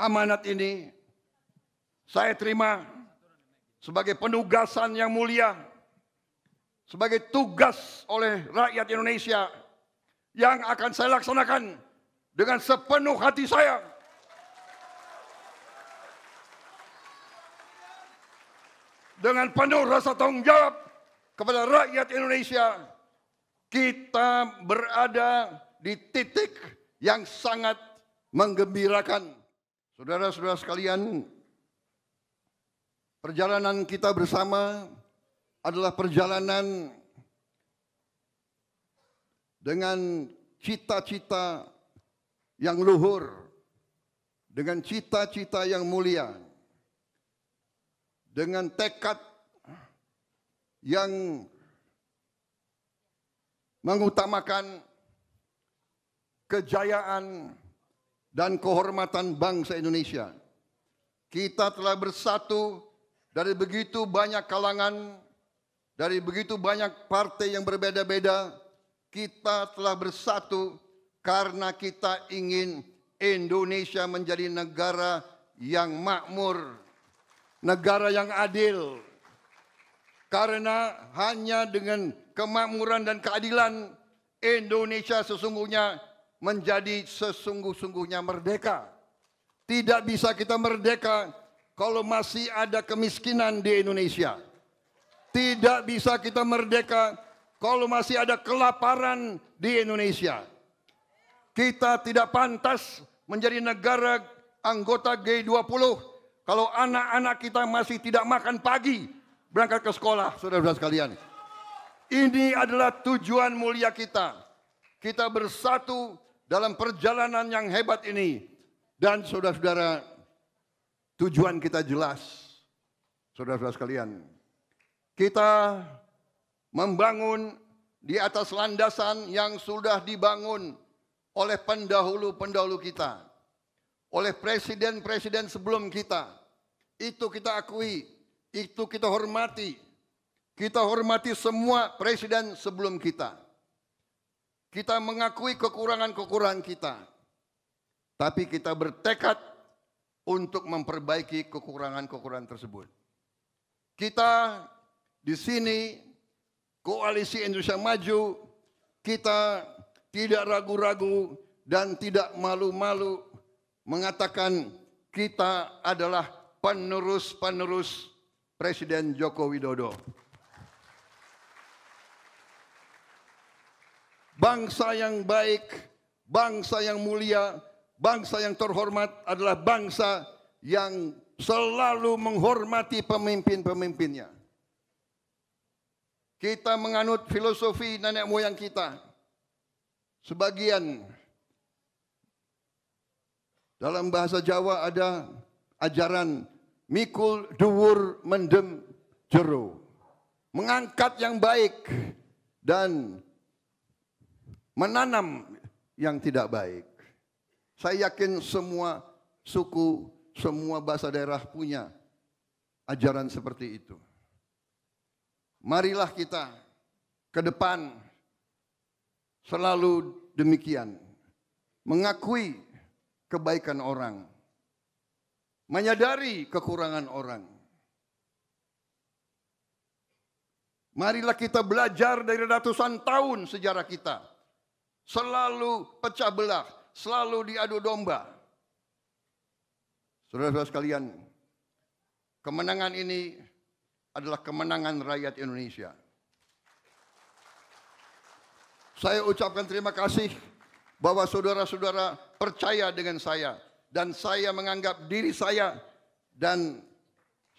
amanat ini saya terima sebagai penugasan yang mulia, sebagai tugas oleh rakyat Indonesia yang akan saya laksanakan dengan sepenuh hati saya. Dengan penuh rasa tanggung jawab kepada rakyat Indonesia, kita berada di titik yang sangat menggembirakan. Saudara-saudara sekalian, perjalanan kita bersama adalah perjalanan dengan cita-cita yang luhur, dengan cita-cita yang mulia, dengan tekad yang mengutamakan kejayaan dan kehormatan bangsa Indonesia. Kita telah bersatu dari begitu banyak kalangan, dari begitu banyak partai yang berbeda-beda. Kita telah bersatu karena kita ingin Indonesia menjadi negara yang makmur, negara yang adil. Karena hanya dengan kemakmuran dan keadilan Indonesia sesungguhnya menjadi sesungguh-sungguhnya merdeka. Tidak bisa kita merdeka kalau masih ada kemiskinan di Indonesia. Tidak bisa kita merdeka kalau masih ada kelaparan di Indonesia. Kita tidak pantas menjadi negara anggota G20 kalau anak-anak kita masih tidak makan pagi berangkat ke sekolah, saudara-saudara sekalian. Ini adalah tujuan mulia kita. Kita bersatu dalam perjalanan yang hebat ini. Dan saudara-saudara, tujuan kita jelas. Saudara-saudara sekalian, kita membangun di atas landasan yang sudah dibangun oleh pendahulu-pendahulu kita, oleh presiden-presiden sebelum kita. Itu kita akui, itu kita hormati. Kita hormati semua presiden sebelum kita. Kita mengakui kekurangan-kekurangan kita. Tapi kita bertekad untuk memperbaiki kekurangan-kekurangan tersebut. Kita di sini koalisi Indonesia Maju kita tidak ragu-ragu dan tidak malu-malu mengatakan kita adalah penerus-penerus Presiden Joko Widodo. Bangsa yang baik, bangsa yang mulia, bangsa yang terhormat adalah bangsa yang selalu menghormati pemimpin-pemimpinnya. Kita menganut filosofi nenek moyang kita. Sebagian dalam bahasa Jawa ada ajaran mikul duwur mendem jero. Mengangkat yang baik dan menanam yang tidak baik. Saya yakin semua suku, semua bahasa daerah punya ajaran seperti itu. Marilah kita ke depan selalu demikian. Mengakui kebaikan orang. Menyadari kekurangan orang. Marilah kita belajar dari ratusan tahun sejarah kita selalu pecah belah, selalu diadu domba. Saudara-saudara sekalian, kemenangan ini adalah kemenangan rakyat Indonesia. Saya ucapkan terima kasih bahwa saudara-saudara percaya dengan saya dan saya menganggap diri saya dan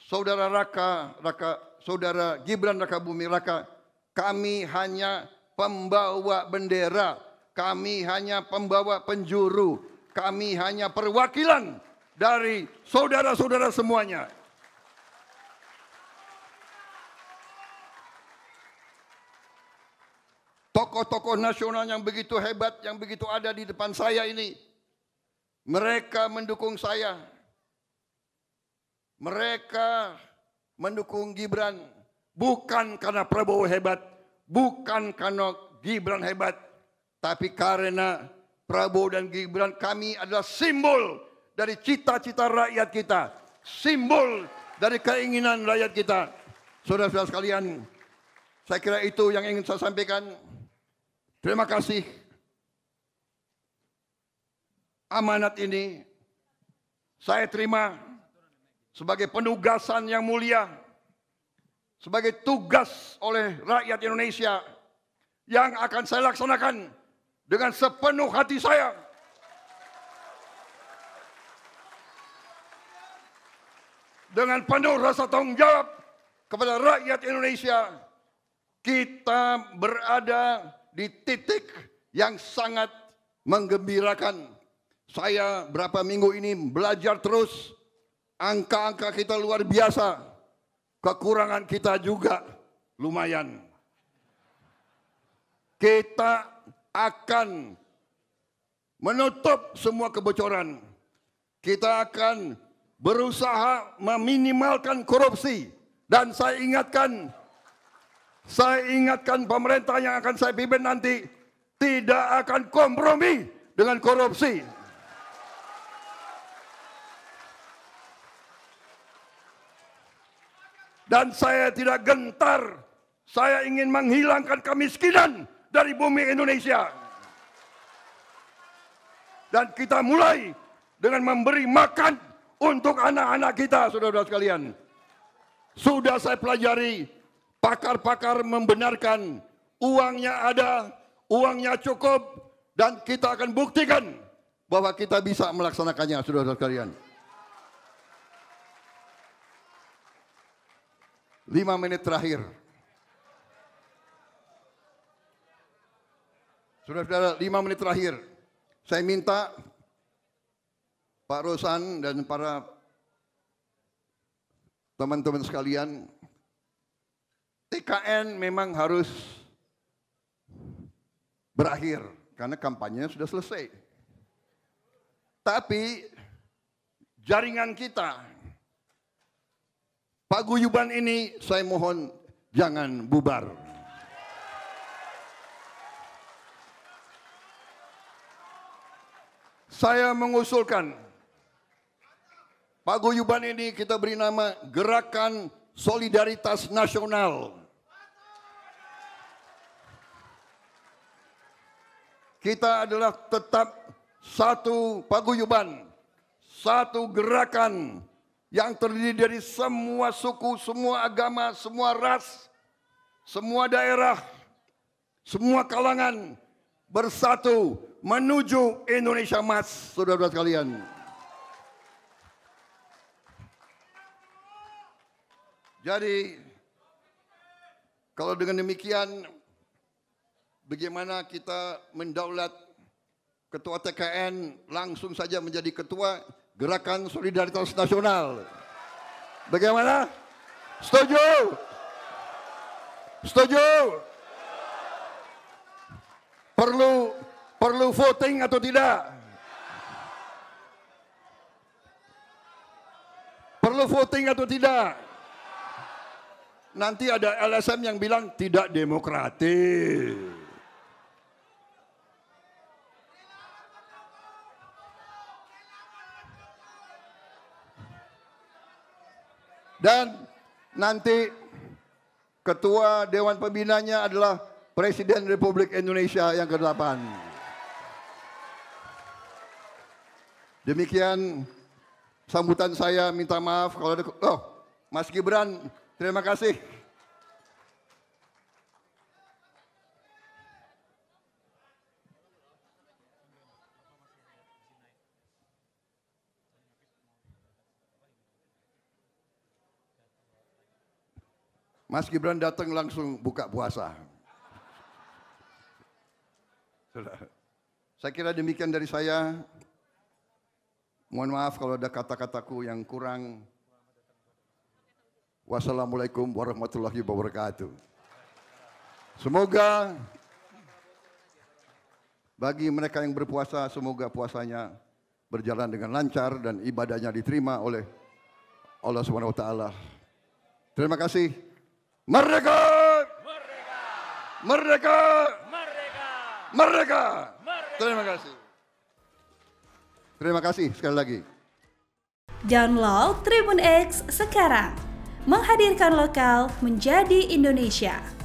saudara Raka, Raka saudara Gibran Raka Bumi Raka kami hanya pembawa bendera kami hanya pembawa penjuru, kami hanya perwakilan dari saudara-saudara semuanya. Tokoh-tokoh nasional yang begitu hebat, yang begitu ada di depan saya ini, mereka mendukung saya. Mereka mendukung Gibran bukan karena Prabowo hebat, bukan karena Gibran hebat, tapi karena Prabowo dan Gibran kami adalah simbol dari cita-cita rakyat kita. Simbol dari keinginan rakyat kita. Saudara-saudara sekalian, saya kira itu yang ingin saya sampaikan. Terima kasih. Amanat ini saya terima sebagai penugasan yang mulia, sebagai tugas oleh rakyat Indonesia yang akan saya laksanakan dengan sepenuh hati saya. Dengan penuh rasa tanggung jawab kepada rakyat Indonesia, kita berada di titik yang sangat menggembirakan. Saya berapa minggu ini belajar terus, angka-angka kita luar biasa, kekurangan kita juga lumayan. Kita akan menutup semua kebocoran. Kita akan berusaha meminimalkan korupsi. Dan saya ingatkan, saya ingatkan pemerintah yang akan saya pimpin nanti tidak akan kompromi dengan korupsi. Dan saya tidak gentar, saya ingin menghilangkan kemiskinan dari bumi Indonesia. Dan kita mulai dengan memberi makan untuk anak-anak kita, saudara-saudara sekalian. Sudah saya pelajari, pakar-pakar membenarkan uangnya ada, uangnya cukup, dan kita akan buktikan bahwa kita bisa melaksanakannya, saudara-saudara sekalian. Lima menit terakhir. Saudara-saudara, lima menit terakhir. Saya minta Pak Rosan dan para teman-teman sekalian, TKN memang harus berakhir karena kampanye sudah selesai. Tapi jaringan kita, paguyuban ini saya mohon jangan bubar. Saya mengusulkan paguyuban ini kita beri nama Gerakan Solidaritas Nasional. Kita adalah tetap satu paguyuban, satu gerakan yang terdiri dari semua suku, semua agama, semua ras, semua daerah, semua kalangan, bersatu menuju Indonesia Emas, saudara-saudara sekalian. Jadi, kalau dengan demikian, bagaimana kita mendaulat ketua TKN langsung saja menjadi ketua Gerakan Solidaritas Nasional. Bagaimana? Setuju? Setuju? Perlu perlu voting atau tidak? Perlu voting atau tidak? Nanti ada LSM yang bilang tidak demokratis. Dan nanti ketua dewan pembinanya adalah Presiden Republik Indonesia yang ke-8. Demikian sambutan saya minta maaf kalau ada oh Mas Gibran terima kasih. Mas Gibran datang langsung buka puasa. Saya kira demikian dari saya. Mohon maaf kalau ada kata-kataku yang kurang. Wassalamualaikum warahmatullahi wabarakatuh. Semoga bagi mereka yang berpuasa, semoga puasanya berjalan dengan lancar dan ibadahnya diterima oleh Allah SWT. Terima kasih. Merdeka! Merdeka! Merdeka! merdeka. merdeka. Terima kasih. Terima kasih sekali lagi. Download Tribun X sekarang. Menghadirkan lokal menjadi Indonesia.